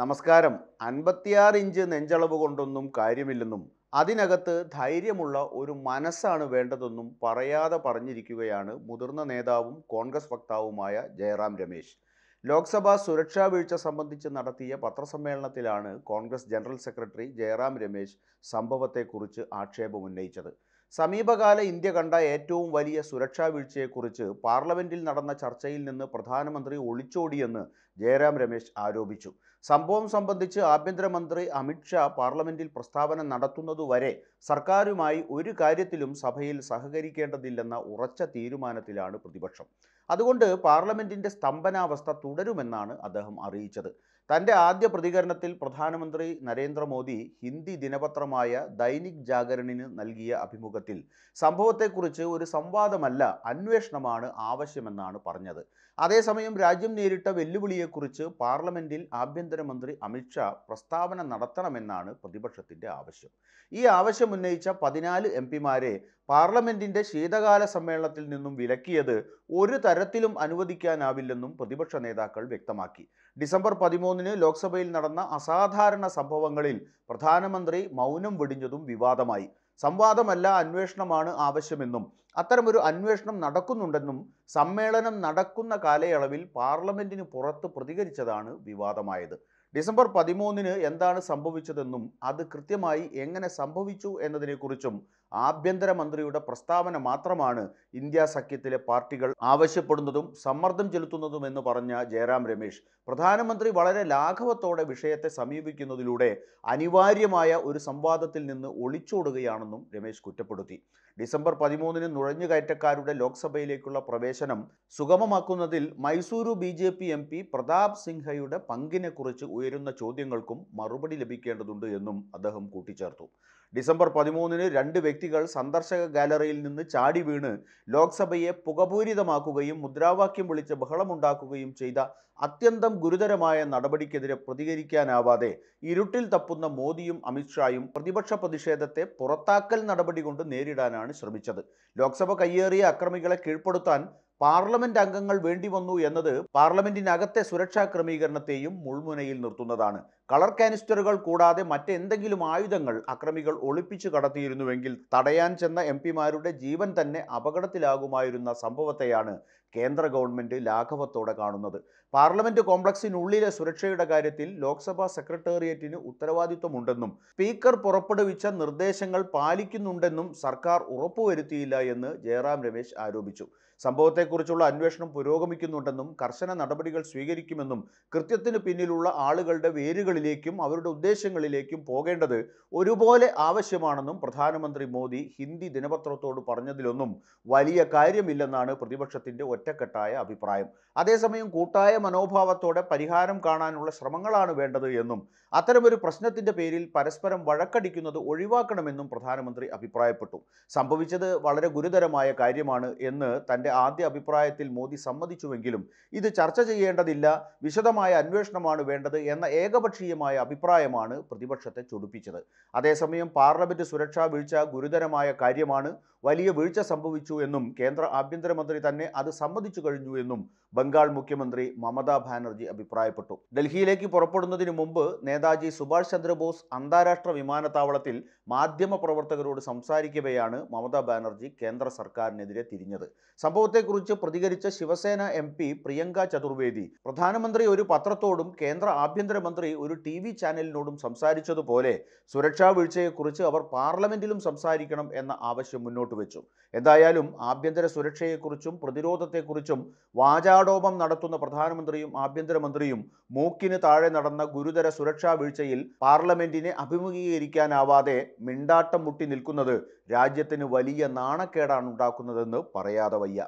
നമസ്കാരം അൻപത്തിയാറ് ഇഞ്ച് നെഞ്ചളവ് കൊണ്ടൊന്നും കാര്യമില്ലെന്നും അതിനകത്ത് ധൈര്യമുള്ള ഒരു മനസ്സാണ് വേണ്ടതെന്നും പറയാതെ പറഞ്ഞിരിക്കുകയാണ് മുതിർന്ന നേതാവും കോൺഗ്രസ് വക്താവുമായ ജയറാം രമേശ് ലോക്സഭാ സുരക്ഷാ വീഴ്ച സംബന്ധിച്ച് നടത്തിയ പത്രസമ്മേളനത്തിലാണ് കോൺഗ്രസ് ജനറൽ സെക്രട്ടറി ജയറാം രമേശ് സംഭവത്തെക്കുറിച്ച് ആക്ഷേപമുന്നയിച്ചത് സമീപകാല ഇന്ത്യ കണ്ട ഏറ്റവും വലിയ സുരക്ഷാ വീഴ്ചയെക്കുറിച്ച് പാർലമെന്റിൽ നടന്ന ചർച്ചയിൽ നിന്ന് പ്രധാനമന്ത്രി ഒളിച്ചോടിയെന്ന് ജയറാം രമേശ് ആരോപിച്ചു സംഭവം സംബന്ധിച്ച് ആഭ്യന്തരമന്ത്രി അമിത്ഷാ പാർലമെന്റിൽ പ്രസ്താവന നടത്തുന്നതുവരെ സർക്കാരുമായി ഒരു കാര്യത്തിലും സഭയിൽ സഹകരിക്കേണ്ടതില്ലെന്ന ഉറച്ച തീരുമാനത്തിലാണ് പ്രതിപക്ഷം അതുകൊണ്ട് പാർലമെൻറ്റിൻ്റെ സ്തംഭനാവസ്ഥ തുടരുമെന്നാണ് അദ്ദേഹം അറിയിച്ചത് തൻ്റെ ആദ്യ പ്രതികരണത്തിൽ പ്രധാനമന്ത്രി നരേന്ദ്രമോദി ഹിന്ദി ദിനപത്രമായ ദൈനിക് ജാഗരണിന് നൽകിയ അഭിമുഖത്തിൽ സംഭവത്തെക്കുറിച്ച് ഒരു സംവാദമല്ല അന്വേഷണമാണ് ആവശ്യമെന്നാണ് പറഞ്ഞത് അതേസമയം രാജ്യം നേരിട്ട വെല്ലുവിളിയെക്കുറിച്ച് പാർലമെൻറ്റിൽ ആഭ്യന്തരമന്ത്രി അമിത്ഷാ പ്രസ്താവന നടത്തണമെന്നാണ് പ്രതിപക്ഷത്തിൻ്റെ ആവശ്യം ഈ ആവശ്യം ഉന്നയിച്ച പതിനാല് എം പിമാരെ പാർലമെൻറ്റിൻ്റെ ശീതകാല സമ്മേളനത്തിൽ നിന്നും വിലക്കിയത് ഒരു തരം തരത്തിലും അനുവദിക്കാനാവില്ലെന്നും പ്രതിപക്ഷ നേതാക്കൾ വ്യക്തമാക്കി ഡിസംബർ പതിമൂന്നിന് ലോക്സഭയിൽ നടന്ന അസാധാരണ സംഭവങ്ങളിൽ പ്രധാനമന്ത്രി മൗനം വെടിഞ്ഞതും വിവാദമായി സംവാദമല്ല അന്വേഷണമാണ് ആവശ്യമെന്നും അത്തരമൊരു അന്വേഷണം നടക്കുന്നുണ്ടെന്നും സമ്മേളനം നടക്കുന്ന കാലയളവിൽ പാർലമെന്റിന് പുറത്ത് പ്രതികരിച്ചതാണ് വിവാദമായത് ഡിസംബർ പതിമൂന്നിന് എന്താണ് സംഭവിച്ചതെന്നും അത് കൃത്യമായി എങ്ങനെ സംഭവിച്ചു എന്നതിനെക്കുറിച്ചും ആഭ്യന്തരമന്ത്രിയുടെ പ്രസ്താവന മാത്രമാണ് ഇന്ത്യ സഖ്യത്തിലെ പാർട്ടികൾ ആവശ്യപ്പെടുന്നതും സമ്മർദ്ദം ചെലുത്തുന്നതും എന്ന് പറഞ്ഞ ജയറാം രമേശ് പ്രധാനമന്ത്രി വളരെ ലാഘവത്തോടെ വിഷയത്തെ സമീപിക്കുന്നതിലൂടെ അനിവാര്യമായ ഒരു സംവാദത്തിൽ നിന്ന് ഒളിച്ചോടുകയാണെന്നും രമേശ് കുറ്റപ്പെടുത്തി ഡിസംബർ പതിമൂന്നിന് നുഴഞ്ഞുകയറ്റക്കാരുടെ ലോക്സഭയിലേക്കുള്ള പ്രവേശനം സുഗമമാക്കുന്നതിൽ Mysuru B J P M P Pratap സിൻഹയുടെ പങ്കിനെക്കുറിച്ച് ഉയരുന്ന ചോദ്യങ്ങൾക്കും മറുപടി ലഭിക്കേണ്ടതുണ്ട് എന്നും അദ്ദേഹം കൂട്ടിച്ചേർത്തു ഡിസംബർ പതിമൂന്നിന് രണ്ട് വ്യക്തികൾ സന്ദർശക ഗാലറിയിൽ നിന്ന് ചാടി വീണ് ലോക്സഭയെ പുകപൂരിതമാക്കുകയും മുദ്രാവാക്യം വിളിച്ച് ബഹളമുണ്ടാക്കുകയും ചെയ്ത അത്യന്തം ഗുരുതരമായ നടപടിക്കെതിരെ പ്രതികരിക്കാനാവാതെ ഇരുട്ടിൽ തപ്പുന്ന മോദിയും അമിത്ഷായും പ്രതിപക്ഷ പ്രതിഷേധത്തെ പുറത്താക്കൽ നടപടി കൊണ്ട് നേരിടാനാണ് ശ്രമിച്ചത് ലോക്സഭ കയ്യേറിയ അക്രമികളെ കീഴ്പ്പെടുത്താൻ പാർലമെന്റ് അംഗങ്ങൾ വേണ്ടി വന്നു എന്നത് പാർലമെന്റിനകത്തെ സുരക്ഷാ ക്രമീകരണത്തെയും മുൾമുനയിൽ നിർത്തുന്നതാണ് കളർ കാനിസ്റ്ററുകൾ കൂടാതെ മറ്റെന്തെങ്കിലും ആയുധങ്ങൾ അക്രമികൾ ഒളിപ്പിച്ചു കടത്തിയിരുന്നുവെങ്കിൽ തടയാൻ ചെന്ന എം പിമാരുടെ ജീവൻ തന്നെ അപകടത്തിലാകുമായിരുന്ന സംഭവത്തെയാണ് കേന്ദ്ര ഗവൺമെൻറ് ലാഘവത്തോടെ കാണുന്നത് പാർലമെൻറ്റ് കോംപ്ലക്സിനുള്ളിലെ സുരക്ഷയുടെ കാര്യത്തിൽ ലോക്സഭാ സെക്രട്ടേറിയറ്റിന് ഉത്തരവാദിത്വമുണ്ടെന്നും സ്പീക്കർ പുറപ്പെടുവിച്ച നിർദ്ദേശങ്ങൾ പാലിക്കുന്നുണ്ടെന്നും സർക്കാർ ഉറപ്പുവരുത്തിയില്ല എന്ന് ജയറാം രമേശ് ആരോപിച്ചു സംഭവത്തെക്കുറിച്ചുള്ള അന്വേഷണം പുരോഗമിക്കുന്നുണ്ടെന്നും കർശന നടപടികൾ സ്വീകരിക്കുമെന്നും കൃത്യത്തിന് പിന്നിലുള്ള ആളുകളുടെ വേരുകളിൽ ലക്ഷ്യങ്ങളിലേക്കും അവരുടെ ഉദ്ദേശങ്ങളിലേക്കും പോകേണ്ടത് ഒരുപോലെ ആവശ്യമാണെന്നും പ്രധാനമന്ത്രി മോദി ഹിന്ദി ദിനപത്രത്തോട് പറഞ്ഞതിലൊന്നും വലിയ കാര്യമില്ലെന്നാണ് പ്രതിപക്ഷത്തിന്റെ ഒറ്റക്കെട്ടായ അഭിപ്രായം അതേസമയം കൂട്ടായ മനോഭാവത്തോടെ പരിഹാരം കാണാനുള്ള ശ്രമങ്ങളാണ് വേണ്ടത് എന്നും അത്തരമൊരു പ്രശ്നത്തിന്റെ പേരിൽ പരസ്പരം വഴക്കടിക്കുന്നത് ഒഴിവാക്കണമെന്നും പ്രധാനമന്ത്രി അഭിപ്രായപ്പെട്ടു സംഭവിച്ചത് വളരെ ഗുരുതരമായ കാര്യമാണ് എന്ന് തന്റെ ആദ്യ അഭിപ്രായത്തിൽ മോദി സമ്മതിച്ചുവെങ്കിലും ഇത് ചർച്ച ചെയ്യേണ്ടതില്ല വിശദമായ അന്വേഷണമാണ് വേണ്ടത് എന്ന ഏകപക്ഷീയ രാഷ്ട്രീയമായ അഭിപ്രായമാണ് പ്രതിപക്ഷത്തെ ചൊടിപ്പിച്ചത് അതേസമയം പാർലമെന്റ് സുരക്ഷാ വീഴ്ച ഗുരുതരമായ കാര്യമാണ് വലിയ വീഴ്ച സംഭവിച്ചു എന്നും കേന്ദ്ര ആഭ്യന്തരമന്ത്രി തന്നെ അത് സമ്മതിച്ചു കഴിഞ്ഞു എന്നും ബംഗാൾ മുഖ്യമന്ത്രി മമതാ ബാനർജി അഭിപ്രായപ്പെട്ടു ഡൽഹിയിലേക്ക് പുറപ്പെടുന്നതിന് മുമ്പ് നേതാജി സുഭാഷ് ചന്ദ്രബോസ് അന്താരാഷ്ട്ര വിമാനത്താവളത്തിൽ മാധ്യമപ്രവർത്തകരോട് സംസാരിക്കവെയാണ് മമതാ ബാനർജി കേന്ദ്ര സർക്കാരിനെതിരെ തിരിഞ്ഞത് സംഭവത്തെക്കുറിച്ച് പ്രതികരിച്ച ശിവസേന എം പ്രിയങ്ക ചതുർവേദി പ്രധാനമന്ത്രി ഒരു പത്രത്തോടും കേന്ദ്ര ആഭ്യന്തരമന്ത്രി ഒരു ഒരു ടി വി ചാനലിനോടും സംസാരിച്ചതുപോലെ സുരക്ഷാ വീഴ്ചയെക്കുറിച്ച് അവർ പാർലമെന്റിലും സംസാരിക്കണം എന്ന ആവശ്യം മുന്നോട്ട് വെച്ചു എന്തായാലും ആഭ്യന്തര സുരക്ഷയെക്കുറിച്ചും പ്രതിരോധത്തെക്കുറിച്ചും വാചാടോപം നടത്തുന്ന പ്രധാനമന്ത്രിയും ആഭ്യന്തരമന്ത്രിയും മൂക്കിന് താഴെ നടന്ന ഗുരുതര സുരക്ഷാ വീഴ്ചയിൽ പാർലമെന്റിനെ അഭിമുഖീകരിക്കാനാവാതെ മിണ്ടാട്ടം മുട്ടി നിൽക്കുന്നത് രാജ്യത്തിന് വലിയ നാണക്കേടാണ് ഉണ്ടാക്കുന്നതെന്ന് പറയാതെ വയ്യ